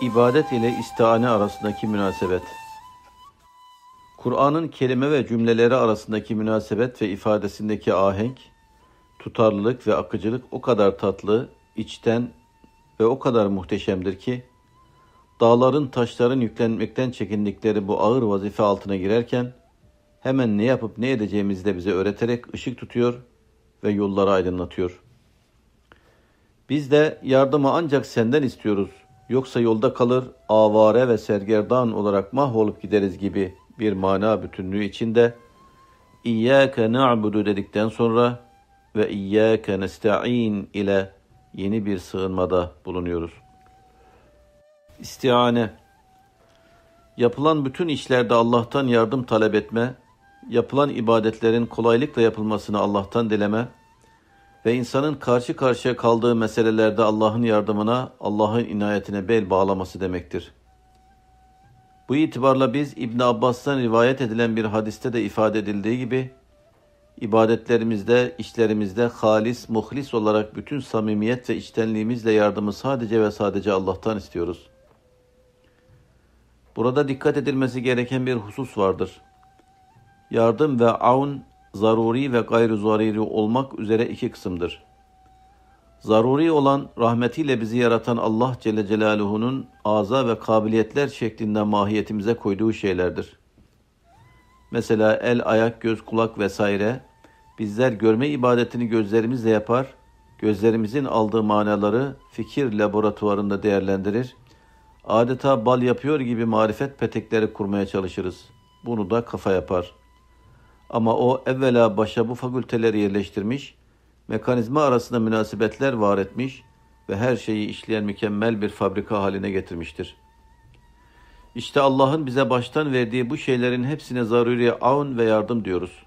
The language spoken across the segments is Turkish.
İbadet ile istihane arasındaki münasebet. Kur'an'ın kelime ve cümleleri arasındaki münasebet ve ifadesindeki ahenk, tutarlılık ve akıcılık o kadar tatlı, içten ve o kadar muhteşemdir ki, dağların taşların yüklenmekten çekindikleri bu ağır vazife altına girerken, hemen ne yapıp ne edeceğimizi de bize öğreterek ışık tutuyor ve yolları aydınlatıyor. Biz de yardımı ancak senden istiyoruz Yoksa yolda kalır, avare ve sergerdan olarak mahvolup gideriz gibi bir mana bütünlüğü içinde İyyâke na'budu dedikten sonra ve İyyâke nesta'in ile yeni bir sığınmada bulunuyoruz. İstiane Yapılan bütün işlerde Allah'tan yardım talep etme, yapılan ibadetlerin kolaylıkla yapılmasını Allah'tan dileme, ve insanın karşı karşıya kaldığı meselelerde Allah'ın yardımına, Allah'ın inayetine bel bağlaması demektir. Bu itibarla biz İbn Abbas'tan rivayet edilen bir hadiste de ifade edildiği gibi ibadetlerimizde, işlerimizde halis, muhlis olarak bütün samimiyet ve içtenliğimizle yardımı sadece ve sadece Allah'tan istiyoruz. Burada dikkat edilmesi gereken bir husus vardır. Yardım ve aun zaruri ve gayri zaruri olmak üzere iki kısımdır. Zaruri olan rahmetiyle bizi yaratan Allah Celle Celaluhu'nun aza ve kabiliyetler şeklinde mahiyetimize koyduğu şeylerdir. Mesela el, ayak, göz, kulak vesaire bizler görme ibadetini gözlerimizle yapar, gözlerimizin aldığı manaları fikir laboratuvarında değerlendirir, adeta bal yapıyor gibi marifet petekleri kurmaya çalışırız. Bunu da kafa yapar.'' Ama o evvela başa bu fakülteleri yerleştirmiş, mekanizma arasında münasebetler var etmiş ve her şeyi işleyen mükemmel bir fabrika haline getirmiştir. İşte Allah'ın bize baştan verdiği bu şeylerin hepsine zaruri aun ve yardım diyoruz.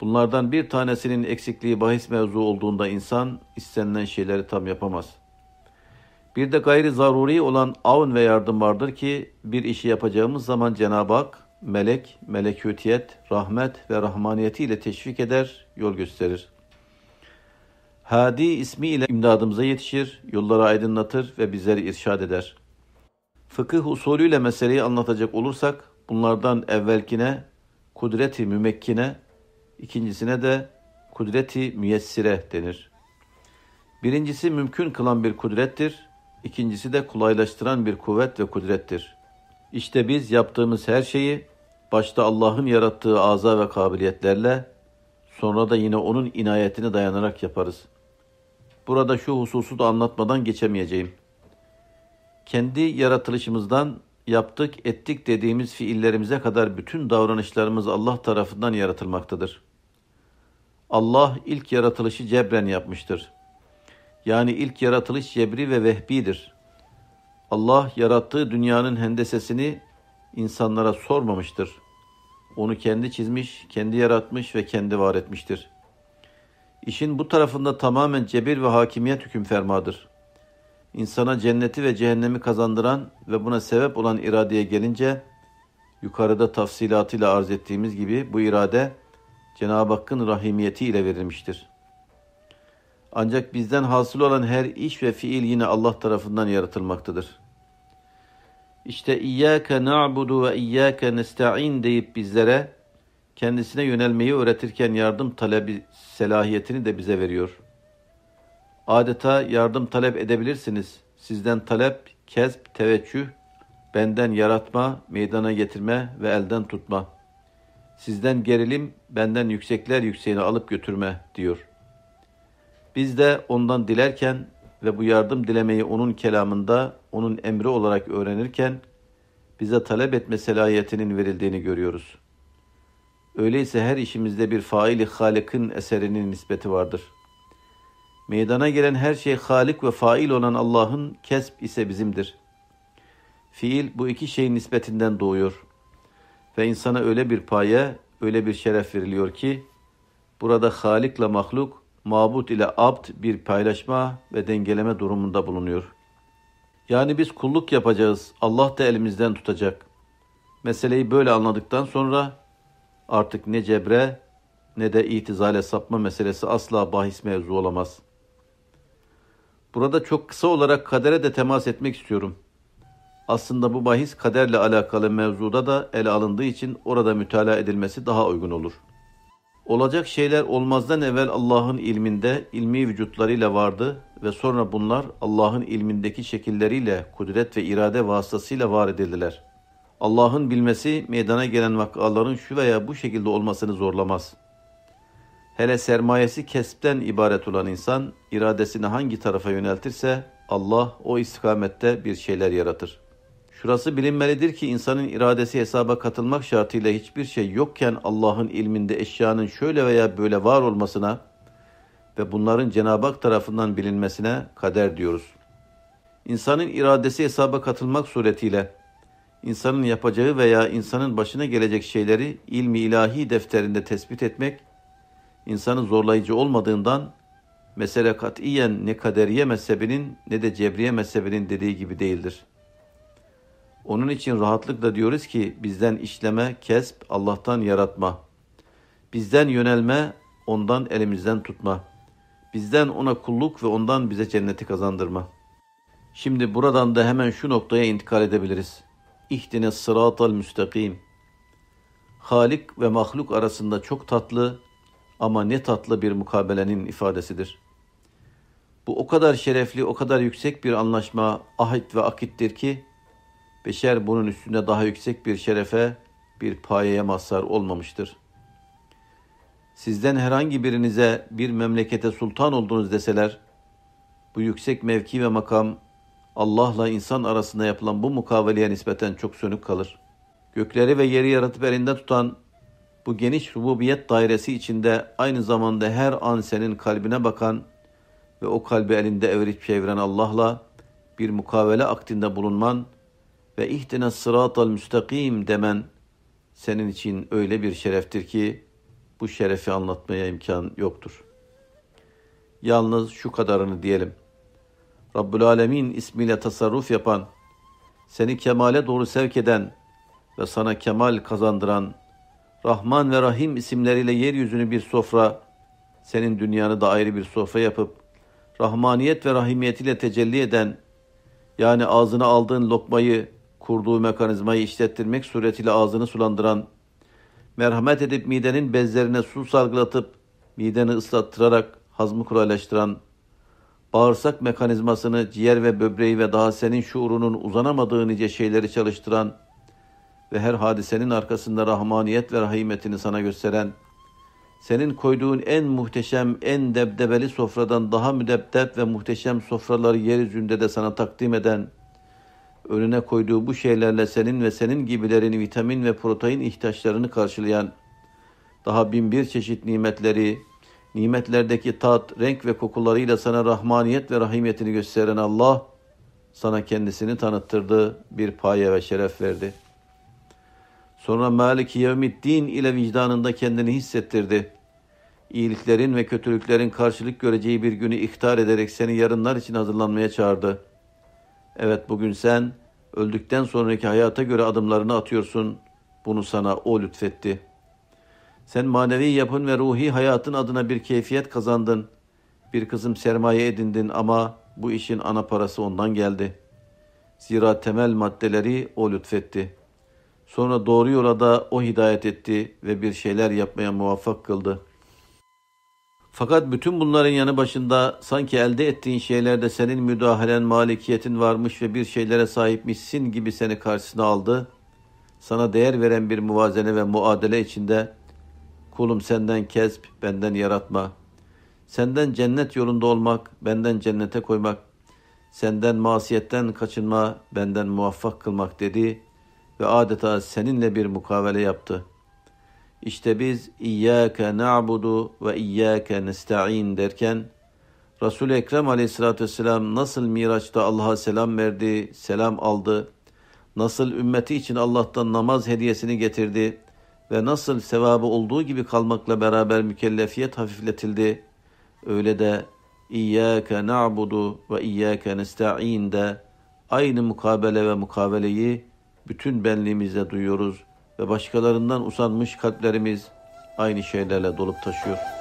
Bunlardan bir tanesinin eksikliği bahis mevzu olduğunda insan istenilen şeyleri tam yapamaz.'' Bir de gayri zaruri olan avun ve yardım vardır ki bir işi yapacağımız zaman Cenab-ı Hak melek, melekutiyet, rahmet ve rahmaniyetiyle teşvik eder, yol gösterir. Hadi ismiyle imdadımıza yetişir, yolları aydınlatır ve bizleri irşad eder. Fıkıh usulüyle meseleyi anlatacak olursak, bunlardan evvelkine kudreti mümekkine, ikincisine de kudreti müyessire denir. Birincisi mümkün kılan bir kudrettir, ikincisi de kolaylaştıran bir kuvvet ve kudrettir. İşte biz yaptığımız her şeyi başta Allah'ın yarattığı aza ve kabiliyetlerle, sonra da yine O'nun inayetine dayanarak yaparız. Burada şu hususu da anlatmadan geçemeyeceğim. Kendi yaratılışımızdan yaptık, ettik dediğimiz fiillerimize kadar bütün davranışlarımız Allah tarafından yaratılmaktadır. Allah ilk yaratılışı cebren yapmıştır. Yani ilk yaratılış cebri ve vehbidir. Allah yarattığı dünyanın hendesesini insanlara sormamıştır. Onu kendi çizmiş, kendi yaratmış ve kendi var etmiştir. İşin bu tarafında tamamen cebir ve hakimiyet hüküm fermadır. İnsana cenneti ve cehennemi kazandıran ve buna sebep olan iradeye gelince, yukarıda tafsilatıyla arz ettiğimiz gibi bu irade Cenab-ı Hakk'ın rahimiyeti ile verilmiştir. Ancak bizden hasıl olan her iş ve fiil yine Allah tarafından yaratılmaktadır.'' işte İyyâke na'budu ve İyyâke nesta'in deyip bizlere kendisine yönelmeyi öğretirken yardım talebi selahiyetini de bize veriyor. Adeta yardım talep edebilirsiniz. Sizden talep, kesp, teveccüh, benden yaratma, meydana getirme ve elden tutma. Sizden gerilim, benden yüksekler yükseğine alıp götürme diyor. Biz de ondan dilerken ve bu yardım dilemeyi onun kelamında, onun emri olarak öğrenirken bize talep etme selayetinin verildiğini görüyoruz. Öyleyse her işimizde bir faili Halik'in eserinin nispeti vardır. Meydana gelen her şey Halik ve fail olan Allah'ın kesb ise bizimdir. Fiil bu iki şeyin nispetinden doğuyor. Ve insana öyle bir paye, öyle bir şeref veriliyor ki, burada Halik'le mahluk, mabut ile abd bir paylaşma ve dengeleme durumunda bulunuyor. Yani biz kulluk yapacağız, Allah da elimizden tutacak. Meseleyi böyle anladıktan sonra artık ne cebre ne de itizale sapma meselesi asla bahis mevzu olamaz. Burada çok kısa olarak kadere de temas etmek istiyorum. Aslında bu bahis kaderle alakalı mevzuda da ele alındığı için orada mütalaa edilmesi daha uygun olur.'' Olacak şeyler olmazdan evvel Allah'ın ilminde ilmi vücutlarıyla vardı ve sonra bunlar Allah'ın ilmindeki şekilleriyle kudret ve irade vasıtasıyla var edildiler. Allah'ın bilmesi meydana gelen vakaların şu veya bu şekilde olmasını zorlamaz. Hele sermayesi kesbten ibaret olan insan iradesini hangi tarafa yöneltirse Allah o istikamette bir şeyler yaratır.'' Şurası bilinmelidir ki insanın iradesi hesaba katılmak şartıyla hiçbir şey yokken Allah'ın ilminde eşyanın şöyle veya böyle var olmasına ve bunların Cenab-ı Hak tarafından bilinmesine kader diyoruz. İnsanın iradesi hesaba katılmak suretiyle insanın yapacağı veya insanın başına gelecek şeyleri ilmi ilahi defterinde tespit etmek insanı zorlayıcı olmadığından mesele katiyen ne kaderiye mezhebinin ne de cebriye mezhebinin dediği gibi değildir.'' Onun için rahatlıkla diyoruz ki bizden işleme, kesp, Allah'tan yaratma. Bizden yönelme, ondan elimizden tutma. Bizden ona kulluk ve ondan bize cenneti kazandırma. Şimdi buradan da hemen şu noktaya intikal edebiliriz. İhtine sıratal müstakim. Halik ve mahluk arasında çok tatlı ama ne tatlı bir mukabelenin ifadesidir. Bu o kadar şerefli, o kadar yüksek bir anlaşma, ahit ve akittir ki Beşer bunun üstünde daha yüksek bir şerefe, bir payeye mazhar olmamıştır. Sizden herhangi birinize bir memlekete sultan oldunuz deseler, bu yüksek mevki ve makam Allah'la insan arasında yapılan bu mukaveleye nispeten çok sönük kalır. Gökleri ve yeri yaratıp elinde tutan bu geniş rububiyet dairesi içinde aynı zamanda her an senin kalbine bakan ve o kalbi elinde evirip çeviren Allah'la bir mukavele akdinde bulunman ve ihtine sıratal müstakim demen senin için öyle bir şereftir ki bu şerefi anlatmaya imkan yoktur. Yalnız şu kadarını diyelim. Rabbül Alemin ismiyle tasarruf yapan, seni kemale doğru sevk eden ve sana kemal kazandıran Rahman ve Rahim isimleriyle yeryüzünü bir sofra, senin dünyanı da ayrı bir sofra yapıp, Rahmaniyet ve rahimiyetiyle tecelli eden, yani ağzına aldığın lokmayı kurduğu mekanizmayı işlettirmek suretiyle ağzını sulandıran, merhamet edip midenin bezlerine su salgılatıp mideni ıslattırarak hazmı kolaylaştıran, bağırsak mekanizmasını, ciğer ve böbreği ve daha senin şuurunun uzanamadığı nice şeyleri çalıştıran ve her hadisenin arkasında rahmaniyet ve rahimetini sana gösteren, senin koyduğun en muhteşem, en debdebeli sofradan daha müdebdeb ve muhteşem sofraları yeryüzünde de sana takdim eden, önüne koyduğu bu şeylerle senin ve senin gibilerin vitamin ve protein ihtiyaçlarını karşılayan, daha bin bir çeşit nimetleri, nimetlerdeki tat, renk ve kokularıyla sana rahmaniyet ve rahimiyetini gösteren Allah, sana kendisini tanıttırdı, bir paye ve şeref verdi. Sonra Maliki Yevmiddin ile vicdanında kendini hissettirdi. İyiliklerin ve kötülüklerin karşılık göreceği bir günü ihtar ederek seni yarınlar için hazırlanmaya çağırdı.'' Evet bugün sen öldükten sonraki hayata göre adımlarını atıyorsun. Bunu sana o lütfetti. Sen manevi yapın ve ruhi hayatın adına bir keyfiyet kazandın. Bir kızım sermaye edindin ama bu işin ana parası ondan geldi. Zira temel maddeleri o lütfetti. Sonra doğru yola da o hidayet etti ve bir şeyler yapmaya muvaffak kıldı.'' Fakat bütün bunların yanı başında sanki elde ettiğin şeylerde senin müdahalen, malikiyetin varmış ve bir şeylere sahipmişsin gibi seni karşısına aldı. Sana değer veren bir muvazene ve muadele içinde kulum senden kesp, benden yaratma. Senden cennet yolunda olmak, benden cennete koymak. Senden masiyetten kaçınma, benden muvaffak kılmak dedi ve adeta seninle bir mukavele yaptı.'' İşte biz İyyâke na'budu ve İyyâke nesta'in derken Resul-i Ekrem aleyhissalatü vesselam nasıl Miraç'ta Allah'a selam verdi, selam aldı, nasıl ümmeti için Allah'tan namaz hediyesini getirdi ve nasıl sevabı olduğu gibi kalmakla beraber mükellefiyet hafifletildi. Öyle de İyyâke na'budu ve İyyâke nesta'in de aynı mukabele ve mukabeleyi bütün benliğimizde duyuyoruz ve başkalarından usanmış kalplerimiz aynı şeylerle dolup taşıyor.''